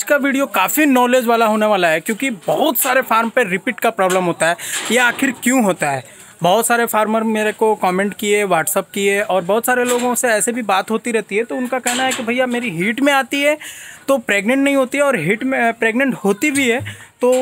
आज का वीडियो काफ़ी नॉलेज वाला होने वाला है क्योंकि बहुत सारे फार्म पर रिपीट का प्रॉब्लम होता है ये आखिर क्यों होता है बहुत सारे फार्मर मेरे को कमेंट किए व्हाट्सअप किए और बहुत सारे लोगों से ऐसे भी बात होती रहती है तो उनका कहना है कि भैया मेरी हीट में आती है तो प्रेग्नेंट नहीं होती है और हीट में प्रेग्नेंट होती भी है तो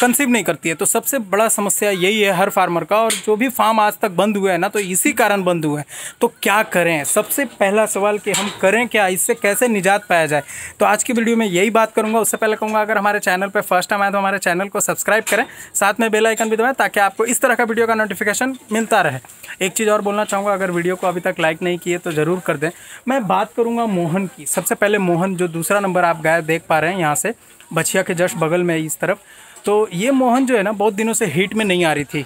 कंसीव नहीं करती है तो सबसे बड़ा समस्या यही है हर फार्मर का और जो भी फार्म आज तक बंद हुए हैं ना तो इसी कारण बंद हुए हैं तो क्या करें सबसे पहला सवाल कि हम करें क्या इससे कैसे निजात पाया जाए तो आज की वीडियो में यही बात करूँगा उससे पहले कहूँगा अगर हमारे चैनल पर फर्स्ट टाइम आए तो हमारे चैनल को सब्सक्राइब करें साथ में बेलाइकन भी दबाएँ ताकि आपको इस तरह का वीडियो का नोटिफिकेशन मिलता रहे एक चीज़ और बोलना चाहूँगा अगर वीडियो को अभी तक लाइक नहीं किए तो ज़रूर कर दें मैं बात करूँगा मोहन की सबसे पहले मोहन जो दूसरा नंबर आप गाय देख पा रहे हैं यहाँ से बछिया के जस्ट बगल में इस तरफ तो ये मोहन जो है ना बहुत दिनों से हीट में नहीं आ रही थी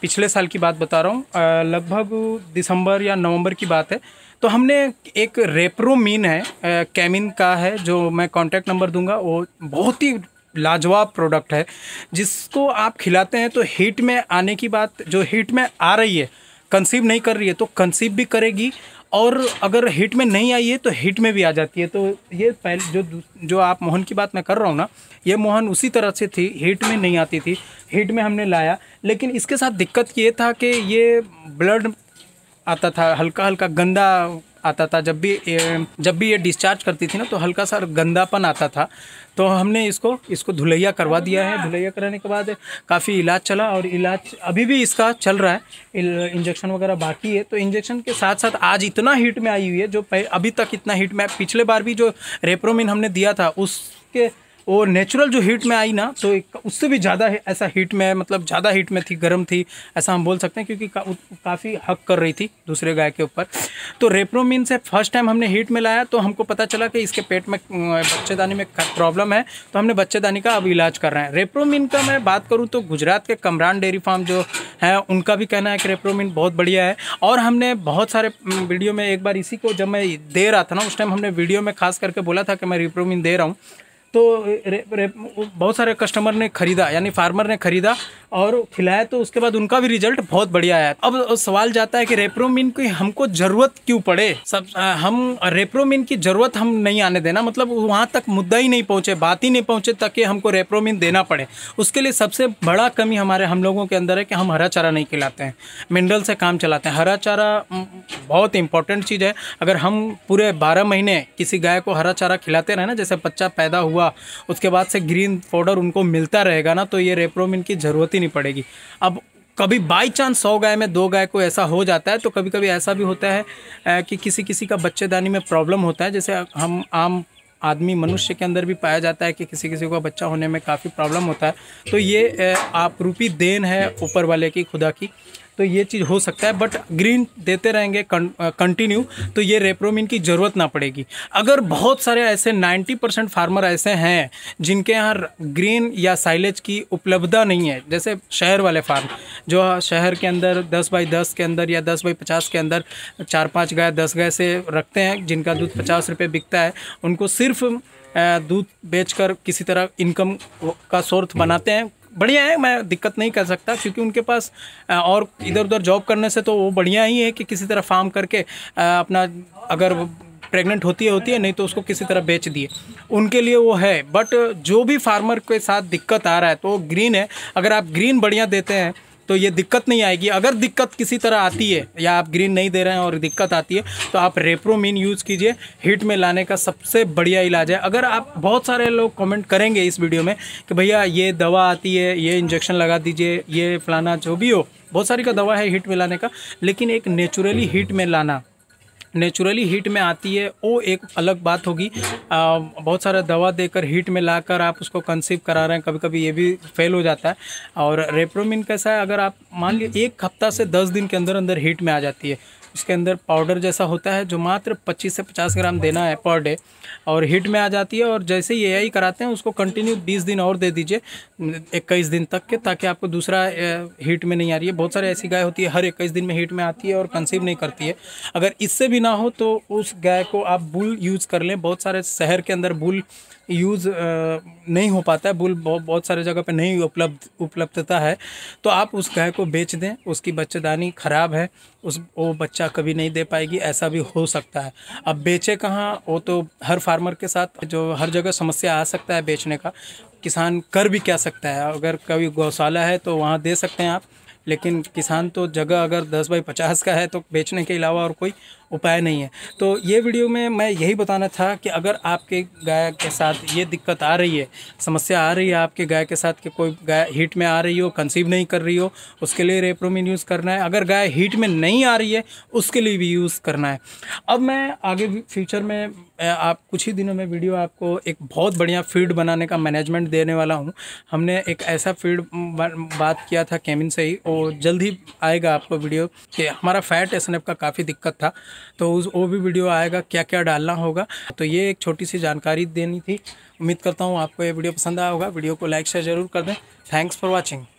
पिछले साल की बात बता रहा हूँ लगभग दिसंबर या नवंबर की बात है तो हमने एक रेप्रो मीन है कैमिन का है जो मैं कांटेक्ट नंबर दूंगा वो बहुत ही लाजवाब प्रोडक्ट है जिसको आप खिलाते हैं तो हीट में आने की बात जो हीट में आ रही है कंसीव नहीं कर रही है तो कंसीव भी करेगी और अगर हिट में नहीं आई है तो हिट में भी आ जाती है तो ये पहले जो जो आप मोहन की बात मैं कर रहा हूँ ना ये मोहन उसी तरह से थी हिट में नहीं आती थी हिट में हमने लाया लेकिन इसके साथ दिक्कत ये था कि ये ब्लड आता था हल्का हल्का गंदा आता था जब भी जब भी ये डिस्चार्ज करती थी ना तो हल्का सा गंदापन आता था तो हमने इसको इसको धुलैया करवा दिया है धुलैया कराने के बाद काफ़ी इलाज चला और इलाज अभी भी इसका चल रहा है इंजेक्शन वगैरह बाकी है तो इंजेक्शन के साथ साथ आज इतना हीट में आई हुई है जो अभी तक इतना हीट में पिछले बार भी जो रेप्रोमिन हमने दिया था उसके और नेचुरल जो हीट में आई ना तो उससे भी ज़्यादा ऐसा हीट में मतलब ज़्यादा हीट में थी गर्म थी ऐसा हम बोल सकते हैं क्योंकि का, काफ़ी हक कर रही थी दूसरे गाय के ऊपर तो रेप्रोमिन से फर्स्ट टाइम हमने हीट में लाया तो हमको पता चला कि इसके पेट में बच्चेदानी में प्रॉब्लम है तो हमने बच्चेदानी का अब इलाज कर रहे हैं रेप्रोमिन का मैं बात करूँ तो गुजरात के कमरान डेयरी फार्म जो है उनका भी कहना है कि रेप्रोमिन बहुत बढ़िया है और हमने बहुत सारे वीडियो में एक बार इसी को जब मैं दे रहा था ना उस टाइम हमने वीडियो में खास करके बोला था कि मैं रेप्रोमिन दे रहा हूँ तो रे, रे, बहुत सारे कस्टमर ने ख़रीदा यानी फार्मर ने ख़रीदा और खिलाया तो उसके बाद उनका भी रिजल्ट बहुत बढ़िया आया अब सवाल जाता है कि रेप्रोमिन की हमको ज़रूरत क्यों पड़े सब हम रेप्रोमिन की ज़रूरत हम नहीं आने देना मतलब वहाँ तक मुद्दा ही नहीं पहुँचे बात ही नहीं पहुँचे ताकि हमको रेप्रोमिन देना पड़े उसके लिए सबसे बड़ा कमी हमारे हम लोगों के अंदर है कि हम हरा चारा नहीं खिलाते हैं मिनरल से काम चलाते हैं हरा चारा बहुत इंपॉर्टेंट चीज़ है अगर हम पूरे बारह महीने किसी गाय को हरा चारा खिलाते रहे ना जैसे बच्चा पैदा हुआ होगा उसके बाद से ग्रीन पाउडर उनको मिलता रहेगा ना तो ये रेप्रोमिन की ज़रूरत ही नहीं पड़ेगी अब कभी बाई चांस सौ गाय में दो गाय को ऐसा हो जाता है तो कभी कभी ऐसा भी होता है कि किसी किसी का बच्चेदानी में प्रॉब्लम होता है जैसे हम आम आदमी मनुष्य के अंदर भी पाया जाता है कि किसी किसी को बच्चा होने में काफ़ी प्रॉब्लम होता है तो ये आप रूपी देन है ऊपर वाले की खुदा की तो ये चीज़ हो सकता है बट ग्रीन देते रहेंगे कंटिन्यू तो ये रेप्रोमिन की ज़रूरत ना पड़ेगी अगर बहुत सारे ऐसे 90 परसेंट फार्मर ऐसे हैं जिनके यहाँ ग्रीन या साइलेज की उपलब्धता नहीं है जैसे शहर वाले फार्म जो शहर के अंदर दस बाई दस के अंदर या दस बाई पचास के अंदर चार पाँच गाय दस गाय से रखते हैं जिनका दूध पचास रुपये बिकता है उनको सिर्फ दूध बेचकर किसी तरह इनकम का सोर्स बनाते हैं बढ़िया है मैं दिक्कत नहीं कर सकता क्योंकि उनके पास और इधर उधर जॉब करने से तो वो बढ़िया ही है कि किसी तरह फार्म करके अपना अगर प्रेग्नेंट होती है होती है नहीं तो उसको किसी तरह बेच दिए उनके लिए वो है बट जो भी फार्मर के साथ दिक्कत आ रहा है तो ग्रीन है अगर आप ग्रीन बढ़िया देते हैं तो ये दिक्कत नहीं आएगी अगर दिक्कत किसी तरह आती है या आप ग्रीन नहीं दे रहे हैं और दिक्कत आती है तो आप रेप्रोमीन यूज़ कीजिए हीट में लाने का सबसे बढ़िया इलाज है अगर आप बहुत सारे लोग कमेंट करेंगे इस वीडियो में कि भैया ये दवा आती है ये इंजेक्शन लगा दीजिए ये फलाना जो भी हो बहुत सारी का दवा है हीट में लाने का लेकिन एक नेचुरली हीट में लाना नेचुरली हीट में आती है वो एक अलग बात होगी बहुत सारा दवा देकर हीट में लाकर आप उसको कंसीव करा रहे हैं कभी कभी ये भी फेल हो जाता है और रेप्रोमिन कैसा है अगर आप मान लीजिए एक हफ्ता से दस दिन के अंदर अंदर हीट में आ जाती है उसके अंदर पाउडर जैसा होता है जो मात्र 25 से 50 ग्राम देना है पर डे और हीट में आ जाती है और जैसे ही ए कराते हैं उसको कंटिन्यू 20 दिन और दे दीजिए इक्कीस दिन तक के ताकि आपको दूसरा हीट में नहीं आ रही है बहुत सारी ऐसी गाय होती है हर इक्कीस दिन में हीट में आती है और कंसीव नहीं करती है अगर इससे भी ना हो तो उस गाय को आप बुल यूज़ कर लें बहुत सारे शहर के अंदर बुल यूज़ नहीं हो पाता है बुल बहुत सारे जगह पे नहीं उपलब्ध उपलब्धता है तो आप उस गाय को बेच दें उसकी बच्चेदानी ख़राब है उस वो बच्चा कभी नहीं दे पाएगी ऐसा भी हो सकता है अब बेचे कहाँ वो तो हर फार्मर के साथ जो हर जगह समस्या आ सकता है बेचने का किसान कर भी क्या सकता है अगर कभी गौशाला है तो वहाँ दे सकते हैं आप लेकिन किसान तो जगह अगर दस बाई पचास का है तो बेचने के अलावा और कोई उपाय नहीं है तो ये वीडियो में मैं यही बताना था कि अगर आपके गाय के साथ ये दिक्कत आ रही है समस्या आ रही है आपके गाय के साथ कि कोई गाय हीट में आ रही हो कंसीव नहीं कर रही हो उसके लिए रेप्रोमिन यूज़ करना है अगर गाय हीट में नहीं आ रही है उसके लिए भी यूज़ करना है अब मैं आगे फ्यूचर में आप कुछ ही दिनों में वीडियो आपको एक बहुत बढ़िया फील्ड बनाने का मैनेजमेंट देने वाला हूँ हमने एक ऐसा फील्ड बात किया था केमिन से ही और जल्द ही आएगा आपको वीडियो कि हमारा फैट एस का काफ़ी दिक्कत था तो उस वो भी वीडियो आएगा क्या क्या डालना होगा तो ये एक छोटी सी जानकारी देनी थी उम्मीद करता हूँ आपको ये वीडियो पसंद आया होगा वीडियो को लाइक शेयर जरूर कर दें थैंक्स फॉर वॉचिंग